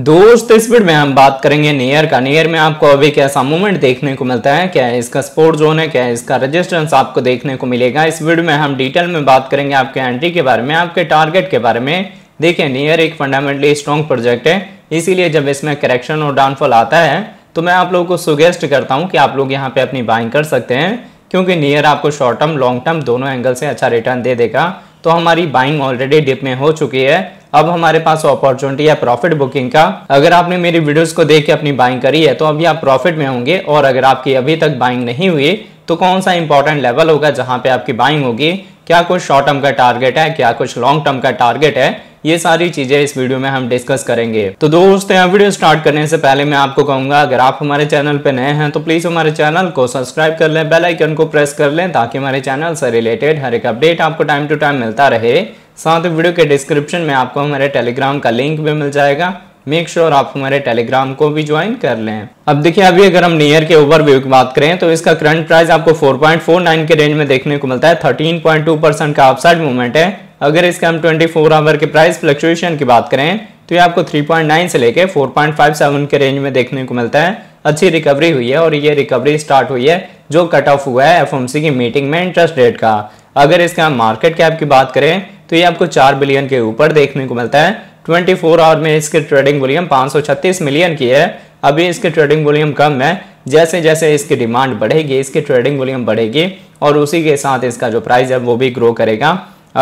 दोस्त इस वीडियो में हम बात करेंगे नियर का नियर में आपको अभी कैसा मूवमेंट देखने को मिलता है क्या है इसका स्पोर्ट जोन है क्या है इसका रेजिस्टेंस आपको देखने को मिलेगा इस वीडियो में हम डिटेल में बात करेंगे आपके एंट्री के बारे में आपके टारगेट के बारे में देखिए नियर एक फंडामेंटली स्ट्रॉन्ग प्रोजेक्ट है इसीलिए जब इसमें करेक्शन और डाउनफॉल आता है तो मैं आप लोगों को सुगेस्ट करता हूँ कि आप लोग यहाँ पे अपनी बाइंग कर सकते हैं क्योंकि नियर आपको शॉर्ट टर्म लॉन्ग टर्म दोनों एंगल से अच्छा रिटर्न दे देगा तो हमारी बाइंग ऑलरेडी डिप में हो चुकी है अब हमारे पास अपॉर्चुनिटी है प्रॉफिट बुकिंग का अगर आपने मेरी वीडियोस को देख के अपनी बाइंग करी है तो अभी आप प्रॉफिट में होंगे और अगर आपकी अभी तक बाइंग नहीं हुई तो कौन सा इंपॉर्टेंट लेवल होगा जहां पे आपकी बाइंग होगी क्या कुछ शॉर्ट टर्म का टारगेट है क्या कुछ लॉन्ग टर्म का टारगेट है ये सारी चीजें इस वीडियो में हम डिस्कस करेंगे तो दोस्तों यहाँ वीडियो स्टार्ट करने से पहले मैं आपको कहूंगा अगर आप हमारे चैनल पे नए हैं तो प्लीज हमारे चैनल को सब्सक्राइब कर लें बेल आइकन को प्रेस कर लें ताकि हमारे चैनल से रिलेटेड हर एक अपडेट आपको टाइम टू टाइम मिलता रहे साथ ही वीडियो के डिस्क्रिप्शन में आपको हमारे टेलीग्राम का लिंक भी मिल जाएगा मेक श्योर sure आप हमारे टेलीग्राम को भी ज्वाइन कर लें अब देखिए अभी अगर हम नियर के व्यू की बात करें तो इसका करंट प्राइस आपको 4.49 के रेंज में देखने को मिलता है 13.2 परसेंट का अपसाइड मूवमेंट है अगर इसके हम 24 आवर के प्राइस फ्लक्चुएशन की बात करें तो ये आपको 3.9 से लेके 4.57 के रेंज में देखने को मिलता है अच्छी रिकवरी हुई है और ये रिकवरी स्टार्ट हुई है जो कट ऑफ हुआ है एफ की मीटिंग में इंटरेस्ट रेट का अगर इसके हम मार्केट कैप की बात करें तो ये आपको चार बिलियन के ऊपर देखने को मिलता है 24 आवर में इसके ट्रेडिंग वॉल्यूम 536 मिलियन की है अभी इसके ट्रेडिंग वॉल्यूम कम है जैसे जैसे इसकी डिमांड बढ़ेगी इसकी ट्रेडिंग वॉल्यूम बढ़ेगी और उसी के साथ इसका जो प्राइस है वो भी ग्रो करेगा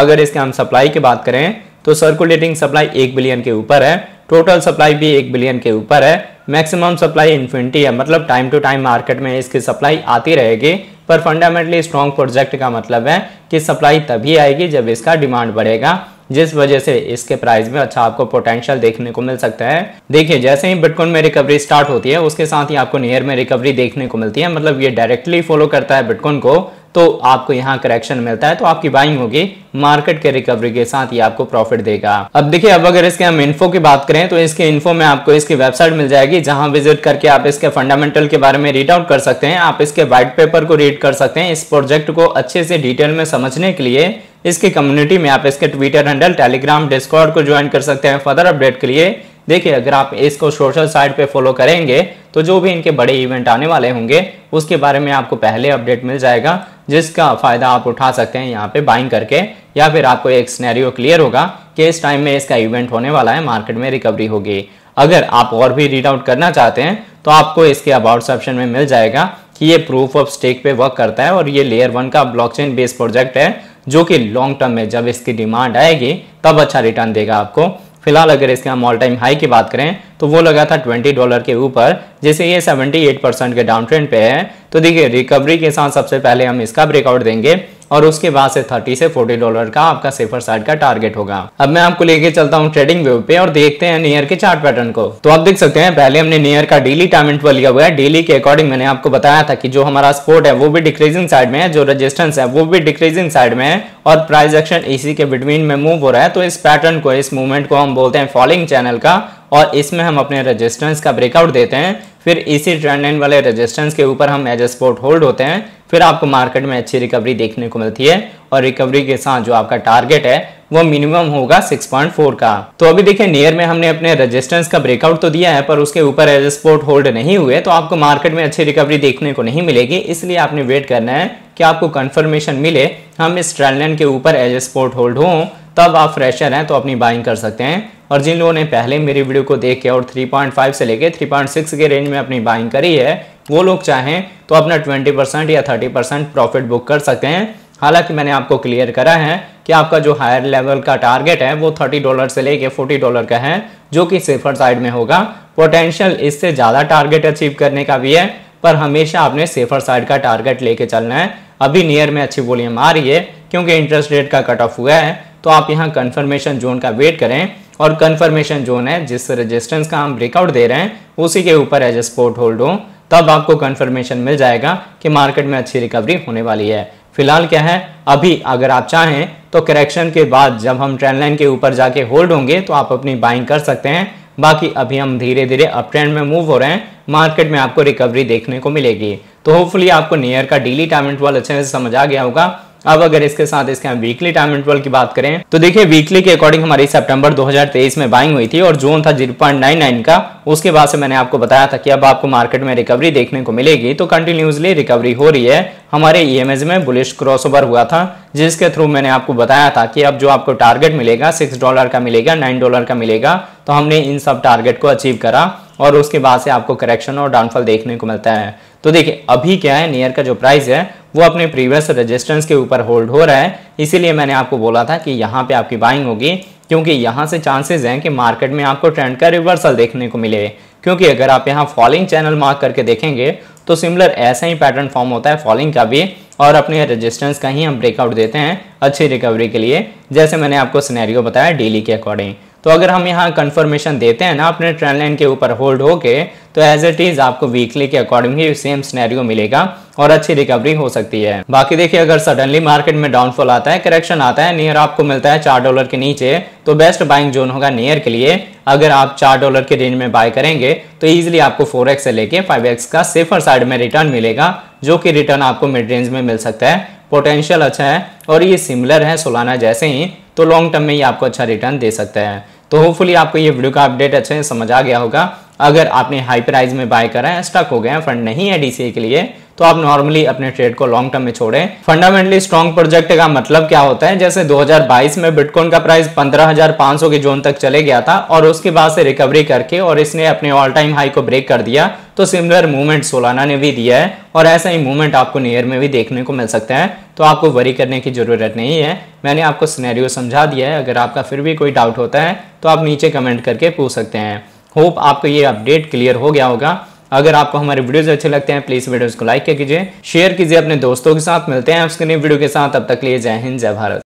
अगर इसके हम सप्लाई की बात करें तो सर्कुलेटिंग सप्लाई एक बिलियन के ऊपर है टोटल सप्लाई भी एक बिलियन के ऊपर है मैक्सिमम सप्लाई इन्फिनिटी है मतलब टाइम टू टाइम मार्केट में इसकी सप्लाई आती रहेगी पर फंडामेंटली स्ट्रॉन्ग प्रोजेक्ट का मतलब है कि सप्लाई तभी आएगी जब इसका डिमांड बढ़ेगा जिस वजह से इसके प्राइस में अच्छा आपको पोटेंशियल देखने को मिल सकता है देखिए जैसे ही बिटकॉइन में रिकवरी स्टार्ट होती है उसके साथ ही आपको नियर में रिकवरी देखने को मिलती है मतलब ये डायरेक्टली फॉलो करता है बिटकॉइन को तो आपको यहाँ करेक्शन मिलता है तो आपकी बाइंग होगी मार्केट के रिकवरी के साथ ही आपको प्रॉफिट देगा अब देखिए अब अगर इसके हम इन्फो की बात करें तो इसके इन्फो में आपको इसकी वेबसाइट मिल जाएगी जहां विजिट करके आप इसके फंडामेंटल के बारे में रीड आउट कर सकते हैं आप इसके व्हाइट पेपर को रीड कर सकते हैं इस प्रोजेक्ट को अच्छे से डिटेल में समझने के लिए इसके कम्युनिटी में आप इसके ट्विटर हैंडल टेलीग्राम डिस्कॉर्ड को ज्वाइन कर सकते हैं फर्दर अपडेट के लिए देखिए अगर आप इसको सोशल साइट पे फॉलो करेंगे तो जो भी इनके बड़े इवेंट आने वाले होंगे उसके बारे में आपको पहले अपडेट मिल जाएगा जिसका फ़ायदा आप उठा सकते हैं यहाँ पे बाइंग करके या फिर आपको एक स्नैरियो क्लियर होगा कि इस टाइम में इसका इवेंट होने वाला है मार्केट में रिकवरी होगी अगर आप और भी रीड आउट करना चाहते हैं तो आपको इसके अबाउट ऑप्शन में मिल जाएगा कि ये प्रूफ ऑफ स्टेक पे वर्क करता है और ये लेयर वन का ब्लॉकचेन बेस्ड प्रोजेक्ट है जो कि लॉन्ग टर्म में जब इसकी डिमांड आएगी तब अच्छा रिटर्न देगा आपको फिलहाल अगर इसके हम ऑल टाइम हाई की बात करें तो वो लगा था 20 डॉलर के ऊपर जैसे ये 78 परसेंट के डाउन ट्रेंड पे है तो देखिए रिकवरी के साथ सबसे पहले हम इसका ब्रेकआउट देंगे और उसके बाद से 30 से 40 डॉलर का आपका सेफर साइड का टारगेट होगा अब मैं आपको लेके चलता हूँ ट्रेडिंग व्यू पे और देखते हैं नियर के चार्ट पैटर्न को तो आप देख सकते हैं पहले हमने नियर का डेली टाइम इंटरवल लिया हुआ है डेली के अकॉर्डिंग मैंने आपको बताया था कि जो हमारा स्पोर्ट है वो भी डिक्रीजिंग साइड में है जो रजिस्टेंस है वो भी डिक्रीजिंग साइड में है और प्राइस एक्शन इसी के बिटवीन में मूव हो रहा है तो इस पैटर्न को इस मूवमेंट को हम बोलते हैं फॉलिंग चैनल का और इसमें हम अपने रजिस्टेंस का ब्रेकआउट देते हैं फिर इसी ट्रेंड लाइन वाले रजिस्टेंस के ऊपर हम एज ए स्पोर्ट होल्ड होते हैं फिर आपको मार्केट में अच्छी रिकवरी देखने को मिलती है और रिकवरी के साथ जो आपका टारगेट है वो मिनिमम होगा 6.4 का तो अभी देखिए नियर में हमने अपने रेजिस्टेंस का ब्रेकआउट तो दिया है पर उसके ऊपर एज स्पोर्ट होल्ड नहीं हुए तो आपको मार्केट में अच्छी रिकवरी देखने को नहीं मिलेगी इसलिए आपने वेट करना है कि आपको कंफर्मेशन मिले हम इस लाइन के ऊपर एज स्पोर्ट होल्ड हों तब आप फ्रेशर हैं तो अपनी बाइंग कर सकते हैं और जिन लोगों ने पहले मेरी वीडियो को देख के और 3.5 से लेके 3.6 के रेंज में अपनी बाइंग करी है वो लोग चाहें तो अपना 20% या 30% प्रॉफिट बुक कर सकते हैं हालांकि मैंने आपको क्लियर करा है कि आपका जो हायर लेवल का टारगेट है वो 30 डॉलर से लेके 40 डॉलर का है जो कि सेफर साइड में होगा पोटेंशियल इससे ज़्यादा टारगेट अचीव करने का भी है पर हमेशा आपने सेफर साइड का टारगेट लेके चलना है अभी नियर में अच्छी वॉल्यूम आ रही है क्योंकि इंटरेस्ट रेट का कट ऑफ हुआ है तो आप यहाँ कन्फर्मेशन जोन का वेट करें और कन्फर्मेशन जोन है जिस रेजिस्टेंस का हम ब्रेकआउट दे रहे हैं उसी के ऊपर एज ए स्पोर्ट होल्ड हो तब आपको कन्फर्मेशन मिल जाएगा कि मार्केट में अच्छी रिकवरी होने वाली है फिलहाल क्या है अभी अगर आप चाहें तो करेक्शन के बाद जब हम ट्रेंड लाइन के ऊपर जाके होल्ड होंगे तो आप अपनी बाइंग कर सकते हैं बाकी अभी हम धीरे धीरे अप ट्रेंड में मूव हो रहे हैं मार्केट में आपको रिकवरी देखने को मिलेगी तो होपफुली आपको नियर का डेली टाइम इंटरवल अच्छे से समझ आ गया होगा अब अगर इसके साथ इसके हम वीकली टाइम इंटरवल की बात करें तो देखिए वीकली के अकॉर्डिंग हमारी सितंबर 2023 में बाइंग हुई थी और जोन था 0.99 का उसके बाद से मैंने आपको बताया था कि अब आपको मार्केट में रिकवरी देखने को मिलेगी तो कंटिन्यूसली रिकवरी हो रही है हमारे ईएमएस e में बुलिश ओवर हुआ था जिसके थ्रू मैंने आपको बताया था कि अब जो आपको टारगेट मिलेगा सिक्स डॉलर का मिलेगा नाइन डॉलर का मिलेगा तो हमने इन सब टारगेट को अचीव करा और उसके बाद से आपको करेक्शन और डाउनफॉल देखने को मिलता है तो देखिए अभी क्या है नियर का जो प्राइस है वो अपने प्रीवियस रेजिस्टेंस के ऊपर होल्ड हो रहा है इसीलिए मैंने आपको बोला था कि यहाँ पे आपकी बाइंग होगी क्योंकि यहाँ से चांसेस हैं कि मार्केट में आपको ट्रेंड का रिवर्सल देखने को मिले क्योंकि अगर आप यहाँ फॉलिंग चैनल मार्क करके देखेंगे तो सिमिलर ऐसा ही पैटर्न फॉर्म होता है फॉलिंग का भी और अपने रजिस्टेंस का ही हम ब्रेकआउट देते हैं अच्छी रिकवरी के लिए जैसे मैंने आपको सिनेरियो बताया डेली के अकॉर्डिंग तो अगर हम यहाँ कंफर्मेशन देते हैं ना अपने ट्रेंड लाइन के ऊपर होल्ड होके तो एज इट इज आपको वीकली के अकॉर्डिंग ही सेम स्नैरियो मिलेगा और अच्छी रिकवरी हो सकती है बाकी देखिए अगर सडनली मार्केट में डाउनफॉल आता है करेक्शन आता है नियर आपको मिलता है चार डॉलर के नीचे तो बेस्ट बाइंग जोन होगा नियर के लिए अगर आप चार डॉलर के रेंज में बाय करेंगे तो इजिली आपको फोर से लेके फाइव का सेफर साइड में रिटर्न मिलेगा जो कि रिटर्न आपको मिड रेंज में मिल सकता है पोटेंशियल अच्छा है और ये सिमिलर है सोलाना जैसे ही तो लॉन्ग टर्म में ये आपको अच्छा रिटर्न दे सकता है तो होपफुली आपको ये वीडियो का अपडेट अच्छे से समझ आ गया होगा अगर आपने हाई प्राइस में बाय करा है स्टक हो गए हैं फंड नहीं है डीसीए के लिए तो आप नॉर्मली अपने ट्रेड को लॉन्ग टर्म में छोड़ें फंडामेंटली स्ट्रॉन्ग प्रोजेक्ट का मतलब क्या होता है जैसे 2022 में बिटकॉइन का प्राइस 15,500 के जोन तक चले गया था और उसके बाद से रिकवरी करके और इसने अपने ऑल टाइम हाई को ब्रेक कर दिया तो सिमिलर मूवमेंट सोलाना ने भी दिया है और ऐसा ही मूवमेंट आपको नियर में भी देखने को मिल सकता है तो आपको वरी करने की ज़रूरत नहीं है मैंने आपको स्नैरियो समझा दिया है अगर आपका फिर भी कोई डाउट होता है तो आप नीचे कमेंट करके पूछ सकते हैं होप आपको ये अपडेट क्लियर हो गया होगा अगर आपको हमारे वीडियोस अच्छे लगते हैं प्लीज वीडियोस को लाइक कीजिए शेयर कीजिए अपने दोस्तों के साथ मिलते हैं उसके नई वीडियो के साथ अब तक लिए जय हिंद जय भारत